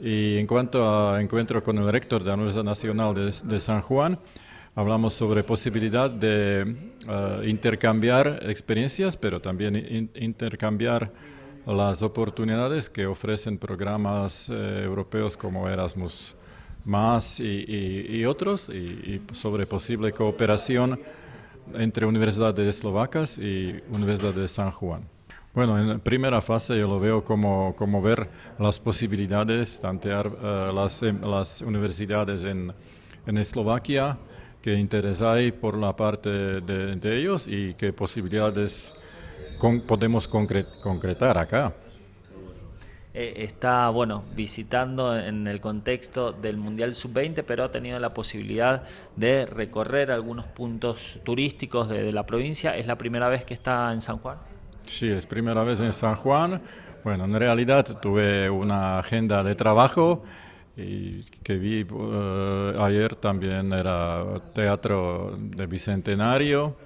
Y en cuanto a encuentro con el rector de la Universidad Nacional de, San Juan, hablamos sobre posibilidad de eh, intercambiar experiencias, pero también intercambiar las oportunidades que ofrecen programas eh, europeos como Erasmus más y, otros, y, y, sobre posible cooperación entre universidades eslovacas y Universidad de San Juan. Bueno, en primera fase yo lo veo como, como ver las posibilidades, tantear eh, eh, las, universidades en, Eslovaquia, que interés hay por la parte de, ellos y qué posibilidades podemos concretar acá eh, está bueno visitando en el contexto del Mundial Sub-20, pero ha tenido la posibilidad de recorrer algunos puntos turísticos de, la provincia. ¿Es la primera vez que está en San Juan? Sí, es primera vez en San Juan. Bueno, en realidad tuve una agenda de trabajo y que vi eh, ayer también era teatro de bicentenario.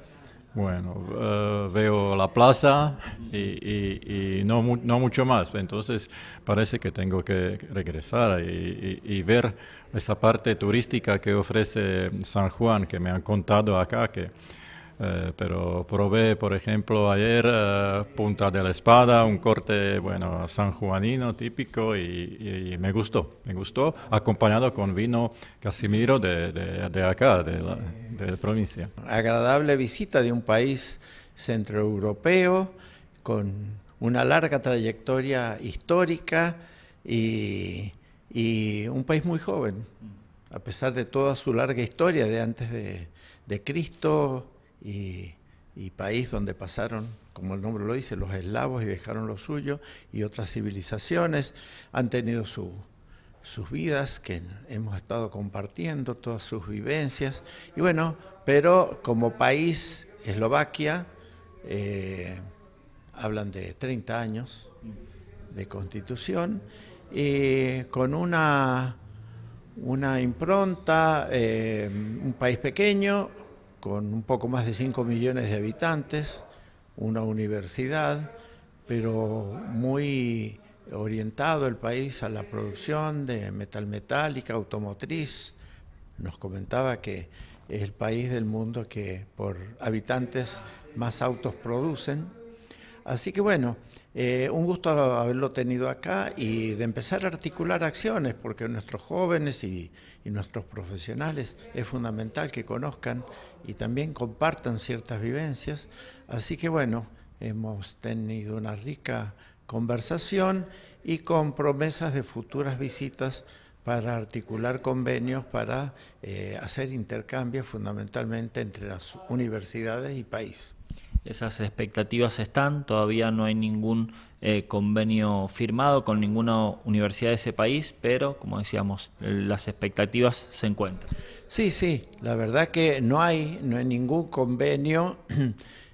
Bueno, eh, veo la plaza y, no, no, mucho más. Entonces parece que tengo que regresar y, y, ver esa parte turística que ofrece San Juan, que me han contado acá, que eh, pero probé, por ejemplo, ayer eh, Punta de la Espada, un corte, bueno, sanjuanino típico y, me gustó, me gustó, acompañado con vino Casimiro de, de, acá, de la, provincia. Agradable visita de un país centroeuropeo con una larga trayectoria histórica y, y un país muy joven, a pesar de toda su larga historia de antes de, de Cristo, y, país donde pasaron, como el nombre lo dice, los eslavos y dejaron lo suyo y otras civilizaciones han tenido sus vidas que hemos estado compartiendo, todas sus vivencias. Y bueno, pero como país, Eslovaquia, eh, hablan de 30 años de constitución, con una, una impronta, eh, un país pequeño, con un poco más de 5 millones de habitantes, una universidad, pero muy orientado el país a la producción de metal metálica, automotriz. Nos comentaba que es el país del mundo que por habitantes más autos producen Así que bueno, eh, un gusto haberlo tenido acá y de empezar a articular acciones, porque nuestros jóvenes y, nuestros profesionales es fundamental que conozcan y también compartan ciertas vivencias. Así que bueno, hemos tenido una rica conversación y con promesas de futuras visitas para articular convenios, para eh, hacer intercambios fundamentalmente entre las universidades y país. Esas expectativas están, todavía no hay ningún eh, convenio firmado con ninguna universidad de ese país, pero como decíamos, las expectativas se encuentran. Sí, sí, la verdad que no hay, no hay ningún convenio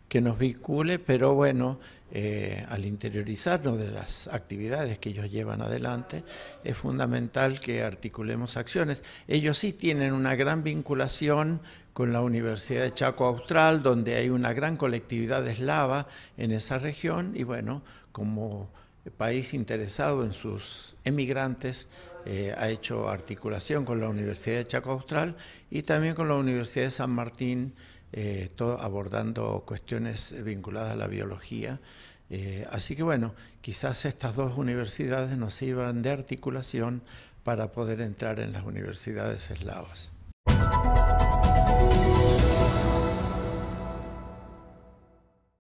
que nos vincule, pero bueno, eh, al interiorizarnos de las actividades que ellos llevan adelante, es fundamental que articulemos acciones. Ellos sí tienen una gran vinculación con la Universidad de Chaco Austral, donde hay una gran colectividad eslava en esa región, y bueno, como país interesado en sus emigrantes, eh, ha hecho articulación con la Universidad de Chaco Austral y también con la Universidad de San Martín eh, todo abordando cuestiones vinculadas a la biología. Eh, así que bueno, quizás estas dos universidades nos sirvan de articulación para poder entrar en las universidades eslavas.